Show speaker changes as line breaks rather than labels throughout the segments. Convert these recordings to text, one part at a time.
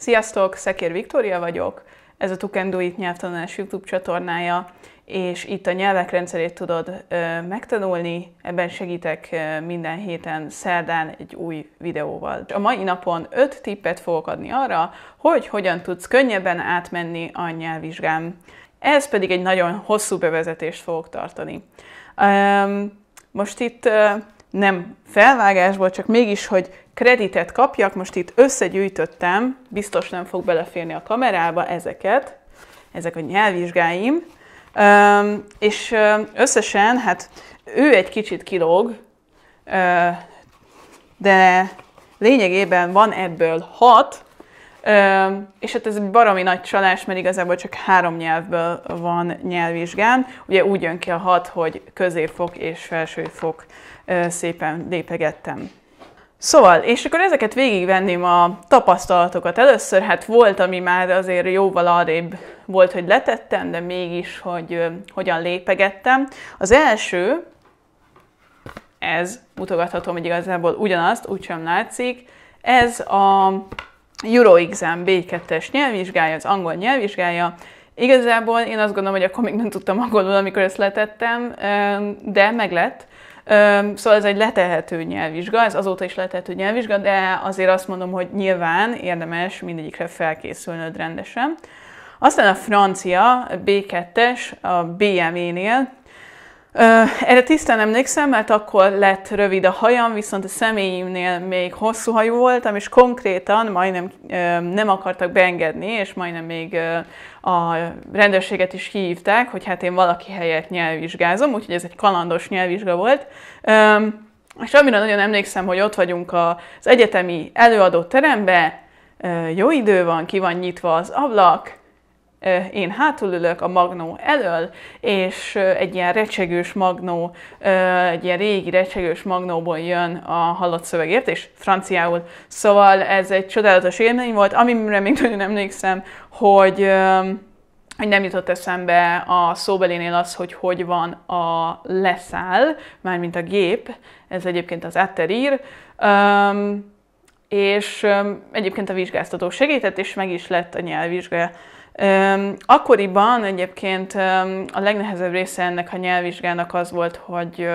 Sziasztok, Szekér Viktória vagyok, ez a Tukenduit nyelvtanulás YouTube csatornája, és itt a nyelvek rendszerét tudod ö, megtanulni, ebben segítek ö, minden héten, szerdán egy új videóval. A mai napon 5 tippet fogok adni arra, hogy hogyan tudsz könnyebben átmenni a nyelvvizsgám. Ez pedig egy nagyon hosszú bevezetést fogok tartani. Ö, most itt nem felvágásból, csak mégis, hogy kreditet kapjak, most itt összegyűjtöttem, biztos nem fog beleférni a kamerába ezeket, ezek a nyelvvizsgáim, és összesen, hát ő egy kicsit kilóg, de lényegében van ebből hat, és hát ez egy baromi nagy csalás, mert igazából csak három nyelvből van nyelvvizsgán. Ugye úgy jön ki a hat, hogy középfok és felsőfok szépen lépegettem. Szóval, és akkor ezeket végigvenném a tapasztalatokat. Először hát volt, ami már azért jóval arrébb volt, hogy letettem, de mégis, hogy ö, hogyan lépegettem. Az első, ez, mutogathatom, hogy igazából ugyanazt, sem látszik, ez a Euroexam B2-es nyelvvizsgája, az angol nyelvvizsgája. Igazából én azt gondolom, hogy akkor még nem tudtam angolul, amikor ezt letettem, de meglett. Szóval ez egy letehető nyelvvizsga, ez azóta is letehető nyelvvizsga, de azért azt mondom, hogy nyilván érdemes mindegyikre felkészülnöd rendesen. Aztán a francia, B2-es, a BME-nél, erre tisztán emlékszem, mert akkor lett rövid a hajam, viszont a személyimnél még hosszú hajú voltam, és konkrétan majdnem nem akartak beengedni, és majdnem még a rendőrséget is hívták, hogy hát én valaki helyett nyelvvizsgázom, úgyhogy ez egy kalandos nyelvvizsga volt. És amire nagyon emlékszem, hogy ott vagyunk az egyetemi előadó terembe, jó idő van, ki van nyitva az ablak, én hátulülök, a magnó elől, és egy ilyen recsegős magnó, egy ilyen régi recsegős magnóból jön a halott szövegért, és franciául. Szóval ez egy csodálatos élmény volt, amire még nagyon emlékszem, hogy hogy nem jutott eszembe a szóbelénél az, hogy hogy van a leszáll, mármint a gép, ez egyébként az atterír, um, és um, egyébként a vizsgáztató segített, és meg is lett a nyelvvizsgája Akkoriban egyébként a legnehezebb része ennek a nyelvvizsgának az volt, hogy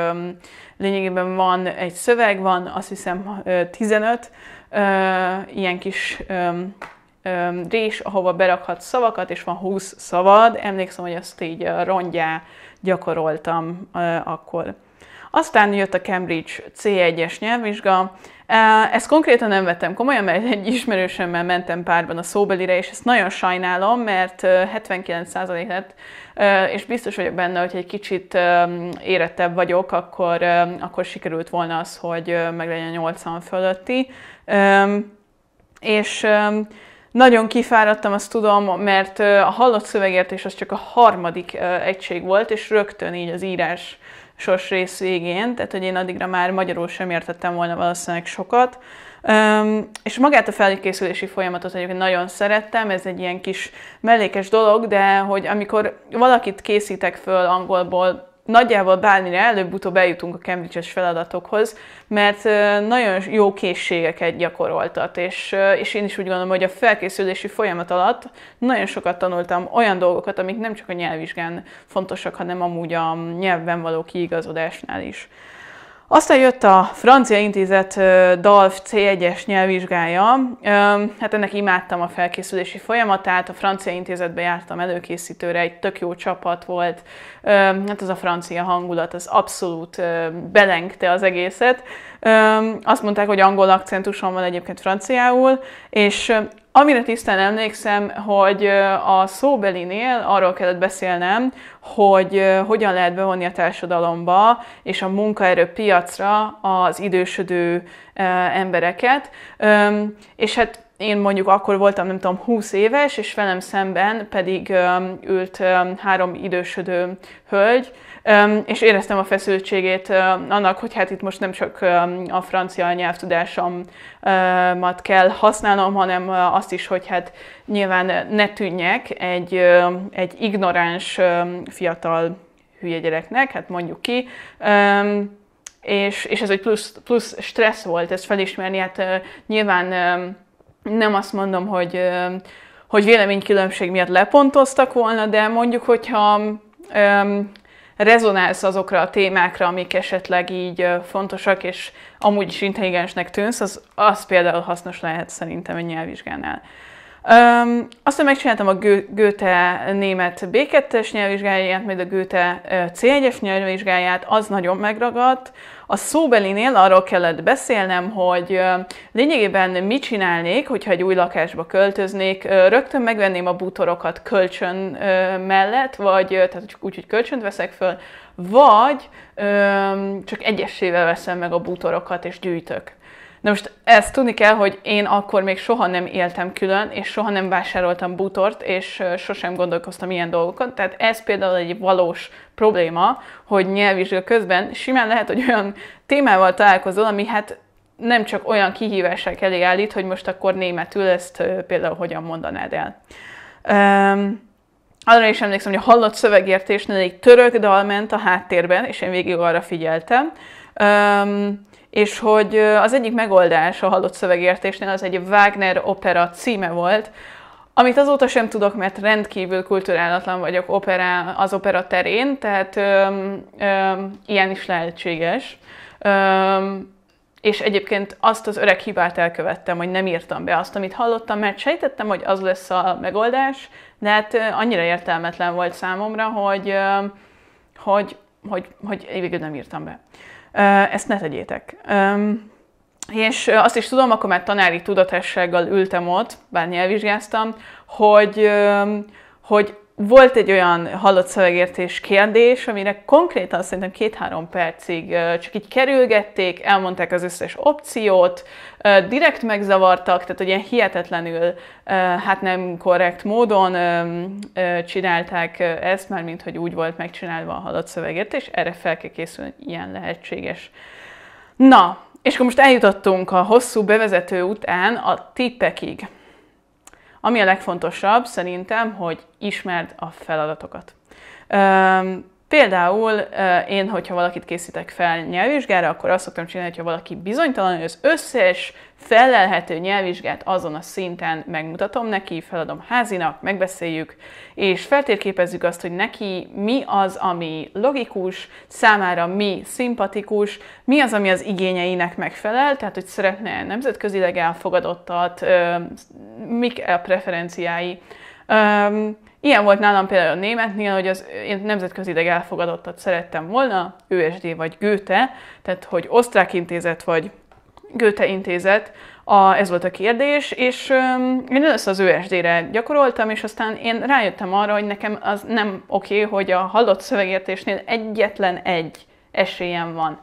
lényegében van egy szöveg, van azt hiszem 15 ilyen kis rés, ahova berakhat szavakat, és van 20 szavad. Emlékszem, hogy azt így rongyá gyakoroltam akkor. Aztán jött a Cambridge C1-es nyelvvizsga, ezt konkrétan nem vettem komolyan, mert egy ismerősömmel mentem párban a szóbelire, és ezt nagyon sajnálom, mert 79% lett, és biztos vagyok benne, hogy egy kicsit érettebb vagyok, akkor, akkor sikerült volna az, hogy meglegyen 80 fölötti. És nagyon kifáradtam, azt tudom, mert a hallott szövegértés az csak a harmadik egység volt, és rögtön így az írás sos rész végén, tehát hogy én addigra már magyarul sem értettem volna valószínűleg sokat. Um, és magát a felkészülési folyamatot egyébként nagyon szerettem, ez egy ilyen kis mellékes dolog, de hogy amikor valakit készítek föl angolból nagyjából bármire előbb-utóbb eljutunk a Cambridge-es feladatokhoz, mert nagyon jó készségeket gyakoroltat, és, és én is úgy gondolom, hogy a felkészülési folyamat alatt nagyon sokat tanultam olyan dolgokat, amik nem csak a nyelvvizsgán fontosak, hanem amúgy a nyelvben való kiigazodásnál is. Aztán jött a Francia Intézet DALF C1-es nyelvvizsgája. Hát ennek imádtam a felkészülési folyamatát, a Francia Intézetbe jártam előkészítőre, egy tök jó csapat volt. Hát az a francia hangulat, az abszolút belengte az egészet. Azt mondták, hogy angol akcentusom van egyébként franciául, és amire tisztán emlékszem, hogy a szóbelinél arról kellett beszélnem, hogy hogyan lehet bevonni a társadalomba és a munkaerőpiacra az idősödő embereket, és hát én mondjuk akkor voltam, nem tudom, 20 éves, és velem szemben pedig ült három idősödő hölgy, és éreztem a feszültségét annak, hogy hát itt most nem csak a francia nyelvtudásomat kell használnom, hanem azt is, hogy hát nyilván ne tűnjek egy, egy ignoráns fiatal hülye gyereknek, hát mondjuk ki. és, és ez egy plusz, plusz stressz volt ezt felismerni, hát nyilván nem azt mondom, hogy, hogy véleménykülönbség miatt lepontoztak volna, de mondjuk, hogyha um, rezonálsz azokra a témákra, amik esetleg így fontosak, és amúgy is intelligensnek tűnsz, az, az például hasznos lehet szerintem egy nyelvvizsgánál. Um, aztán megcsináltam a Gö- Göte német B2-es nyelvvizsgáját, majd a Göte C1-es nyelvvizsgáját, az nagyon megragadt. A szóbelinél arról kellett beszélnem, hogy lényegében mit csinálnék, hogyha egy új lakásba költöznék, rögtön megvenném a bútorokat kölcsön mellett, vagy tehát úgy, hogy kölcsönt veszek föl, vagy csak egyesével veszem meg a bútorokat és gyűjtök. Na most ezt tudni kell, hogy én akkor még soha nem éltem külön, és soha nem vásároltam bútort, és sosem gondolkoztam ilyen dolgokon. Tehát ez például egy valós probléma, hogy nyelvvizsga közben simán lehet, hogy olyan témával találkozol, ami hát nem csak olyan kihívások elé állít, hogy most akkor németül ezt például hogyan mondanád el. Um, arra is emlékszem, hogy a hallott szövegértésnél egy török dal ment a háttérben, és én végig arra figyeltem. Um, és hogy az egyik megoldás a hallott szövegértésnél az egy Wagner opera címe volt, amit azóta sem tudok, mert rendkívül kulturálatlan vagyok opera, az opera terén, tehát öm, öm, ilyen is lehetséges. Öm, és egyébként azt az öreg hibát elkövettem, hogy nem írtam be azt, amit hallottam, mert sejtettem, hogy az lesz a megoldás, de hát annyira értelmetlen volt számomra, hogy, hogy, hogy, hogy végül nem írtam be. Ezt ne tegyétek. És azt is tudom, akkor már tanári tudatossággal ültem ott, bár nyelvvizsgáztam, hogy, hogy volt egy olyan hallott szövegértés kérdés, amire konkrétan szerintem két-három percig csak így kerülgették, elmondták az összes opciót, direkt megzavartak, tehát ugye hihetetlenül, hát nem korrekt módon csinálták ezt, már mint hogy úgy volt megcsinálva a hallott szövegértés, erre fel kell készülni, ilyen lehetséges. Na, és akkor most eljutottunk a hosszú bevezető után a tippekig. Ami a legfontosabb szerintem, hogy ismerd a feladatokat. Például én, hogyha valakit készítek fel nyelvvizsgára, akkor azt szoktam csinálni, hogyha valaki bizonytalan, hogy az összes felelhető nyelvvizsgát azon a szinten megmutatom neki, feladom házinak, megbeszéljük, és feltérképezzük azt, hogy neki mi az, ami logikus, számára mi szimpatikus, mi az, ami az igényeinek megfelel, tehát hogy szeretne nemzetközileg elfogadottat, mik a preferenciái. Ilyen volt nálam például a németnél, hogy az én nemzetközileg elfogadottat szerettem volna, ÖSD vagy Göte, tehát hogy osztrák intézet vagy Göte intézet, a, ez volt a kérdés, és öm, én először az ÖSD-re gyakoroltam, és aztán én rájöttem arra, hogy nekem az nem oké, okay, hogy a hallott szövegértésnél egyetlen egy esélyem van.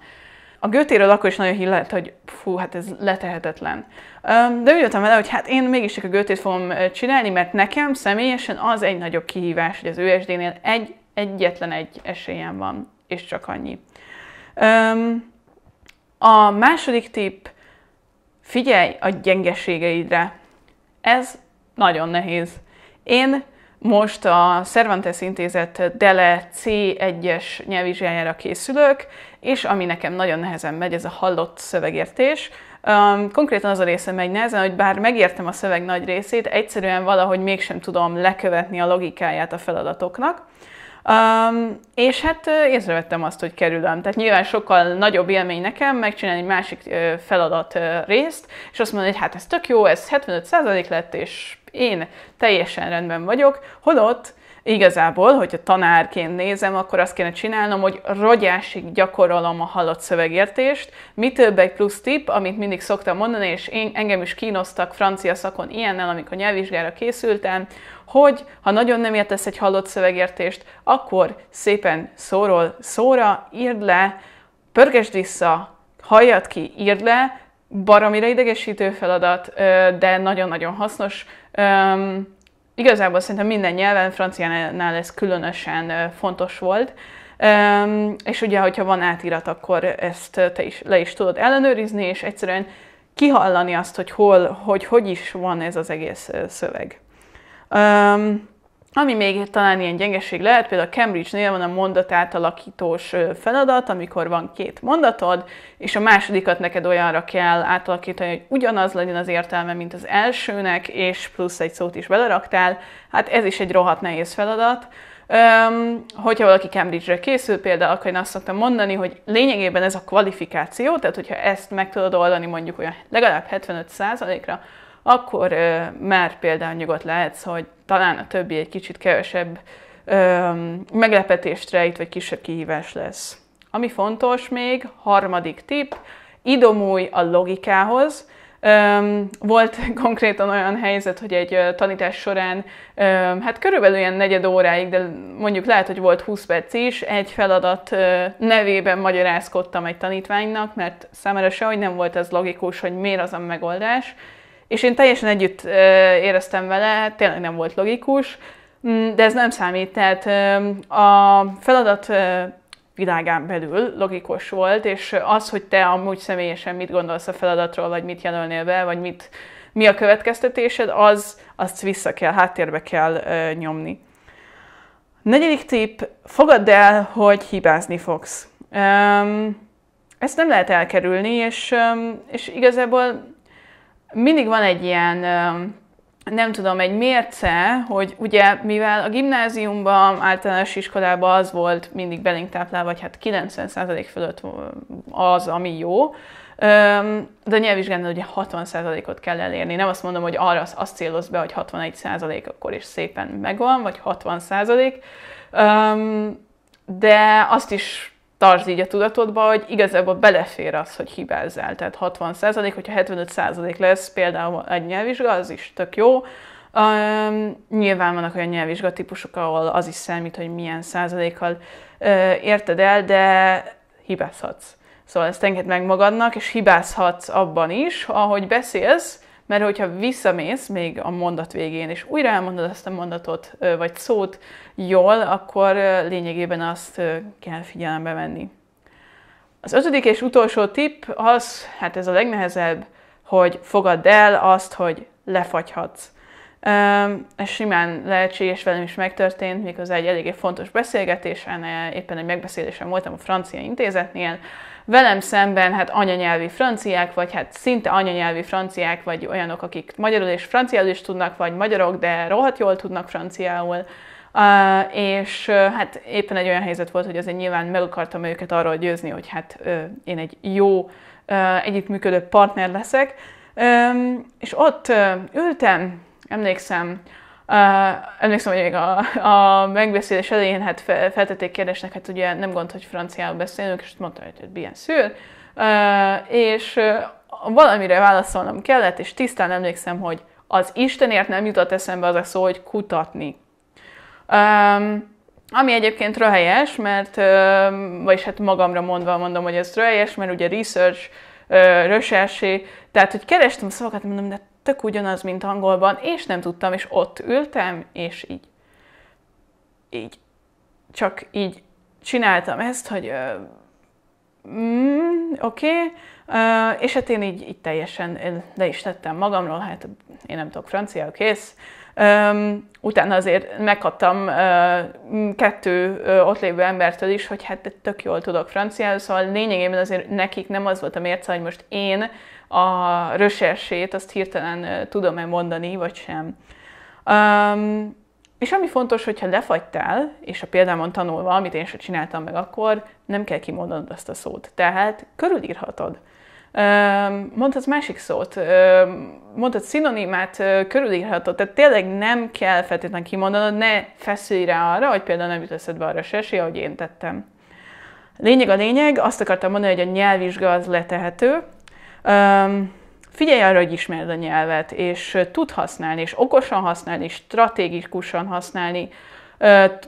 A Götéről akkor is nagyon hillett, hogy fú, hát ez letehetetlen. De úgy jöttem vele, hogy hát én mégis csak a Götét fogom csinálni, mert nekem személyesen az egy nagyobb kihívás, hogy az ÖSD-nél egy, egyetlen egy esélyem van, és csak annyi. A második tipp, figyelj a gyengeségeidre. Ez nagyon nehéz. Én most a Cervantes Intézet Dele C1-es nyelvvizsgájára készülök, és ami nekem nagyon nehezen megy, ez a hallott szövegértés. konkrétan az a része megy nehezen, hogy bár megértem a szöveg nagy részét, egyszerűen valahogy mégsem tudom lekövetni a logikáját a feladatoknak. Um, és hát észrevettem azt, hogy kerülöm. Tehát nyilván sokkal nagyobb élmény nekem megcsinálni egy másik feladat részt, és azt mondani, hogy hát ez tök jó, ez 75% lett, és én teljesen rendben vagyok, holott igazából, hogyha tanárként nézem, akkor azt kéne csinálnom, hogy rogyásig gyakorolom a halott szövegértést. Mi több egy plusz tipp, amit mindig szoktam mondani, és én, engem is kínoztak francia szakon ilyennel, amikor nyelvvizsgára készültem, hogy ha nagyon nem értesz egy halott szövegértést, akkor szépen szóról szóra írd le, pörgesd vissza, halljad ki, írd le, baromira idegesítő feladat, de nagyon-nagyon hasznos igazából szerintem minden nyelven, franciánál ez különösen fontos volt. És ugye, hogyha van átirat, akkor ezt te is le is tudod ellenőrizni, és egyszerűen kihallani azt, hogy hol, hogy hogy is van ez az egész szöveg. Ami még talán ilyen gyengeség lehet, például a Cambridge-nél van a mondat átalakítós feladat, amikor van két mondatod, és a másodikat neked olyanra kell átalakítani, hogy ugyanaz legyen az értelme, mint az elsőnek, és plusz egy szót is beleraktál. Hát ez is egy rohadt nehéz feladat. Öm, hogyha valaki Cambridge-re készül például, akkor én azt szoktam mondani, hogy lényegében ez a kvalifikáció, tehát hogyha ezt meg tudod oldani mondjuk olyan legalább 75%-ra, akkor már például nyugodt lehetsz, hogy talán a többi egy kicsit kevesebb meglepetést rejt, vagy kisebb kihívás lesz. Ami fontos még, harmadik tipp, idomulj a logikához. Volt konkrétan olyan helyzet, hogy egy tanítás során, hát körülbelül ilyen negyed óráig, de mondjuk lehet, hogy volt 20 perc is, egy feladat nevében magyarázkodtam egy tanítványnak, mert számára sehogy nem volt ez logikus, hogy miért az a megoldás, és én teljesen együtt éreztem vele, hát tényleg nem volt logikus, mm, de ez nem számít. Tehát a feladat világán belül logikus volt, és az, hogy te amúgy személyesen mit gondolsz a feladatról, vagy mit jelölnél be, vagy mit, mi a következtetésed, az, azt vissza kell, háttérbe kell nyomni. Negyedik tipp, fogadd el, hogy hibázni fogsz. ezt nem lehet elkerülni, és, és igazából mindig van egy ilyen, nem tudom, egy mérce, hogy ugye mivel a gimnáziumban, általános iskolában az volt mindig belénk táplálva, vagy hát 90% fölött az, ami jó, de a nyelvvizsgán ugye 60%-ot kell elérni. Nem azt mondom, hogy arra azt céloz be, hogy 61% akkor is szépen megvan, vagy 60%, de azt is tartsd így a tudatodba, hogy igazából belefér az, hogy hibázzál. Tehát 60 százalék, hogyha 75 százalék lesz például egy nyelvvizsga, az is tök jó. Um, nyilván vannak olyan nyelvvizsgatípusok, ahol az is számít, hogy milyen százalékkal uh, érted el, de hibázhatsz. Szóval ezt enged meg magadnak, és hibázhatsz abban is, ahogy beszélsz, mert hogyha visszamész még a mondat végén, és újra elmondod azt a mondatot vagy szót jól, akkor lényegében azt kell figyelembe venni. Az ötödik és utolsó tipp az, hát ez a legnehezebb, hogy fogadd el azt, hogy lefagyhatsz. Ez simán lehetséges, velem is megtörtént, miközben egy eléggé fontos beszélgetésen, e, éppen egy megbeszélésen voltam a francia intézetnél. Velem szemben hát anyanyelvi franciák, vagy hát szinte anyanyelvi franciák, vagy olyanok, akik magyarul és franciául is tudnak, vagy magyarok, de rohadt jól tudnak franciául. Uh, és uh, hát éppen egy olyan helyzet volt, hogy azért nyilván meg akartam őket arról győzni, hogy hát uh, én egy jó uh, együttműködő partner leszek. Um, és ott uh, ültem, emlékszem, Uh, emlékszem, hogy még a, a megbeszélés elején hát fel, feltették kérdésnek, hát ugye nem gond, hogy franciául beszélünk, és mondta, hogy bien sûr, uh, és uh, valamire válaszolnom kellett, és tisztán emlékszem, hogy az Istenért nem jutott eszembe az a szó, hogy kutatni. Um, ami egyébként röhelyes, mert, um, vagyis hát magamra mondva mondom, hogy ez röhelyes, mert ugye research, recherché, tehát hogy kerestem a szavakat, mondom, de tök ugyanaz, mint angolban, és nem tudtam, és ott ültem, és így, így, csak így csináltam ezt, hogy uh, mm, oké, okay, uh, és hát én így, így teljesen le is tettem magamról, hát én nem tudok francia kész, Um, utána azért megkaptam uh, kettő uh, ott lévő embertől is, hogy hát tök jól tudok franciául, szóval lényegében azért nekik nem az volt a mérce, hogy most én a rösersét azt hirtelen uh, tudom-e mondani, vagy sem. Um, és ami fontos, hogyha lefagytál, és a példámon tanulva, amit én sem csináltam meg akkor, nem kell kimondanod azt a szót. Tehát körülírhatod mondhatsz másik szót, mondhatsz szinonimát, körülírhatod, tehát tényleg nem kell feltétlenül kimondanod, ne feszülj rá arra, hogy például nem jut eszedbe arra se esély, ahogy én tettem. Lényeg a lényeg, azt akartam mondani, hogy a nyelvvizsga az letehető. Figyelj arra, hogy ismerd a nyelvet, és tud használni, és okosan használni, és stratégikusan használni,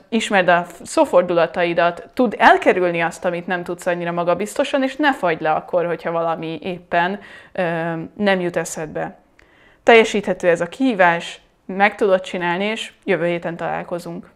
ismerd a szófordulataidat, tud elkerülni azt, amit nem tudsz annyira magabiztosan, és ne fagy le akkor, hogyha valami éppen nem jut eszedbe. Teljesíthető ez a kihívás, meg tudod csinálni, és jövő héten találkozunk.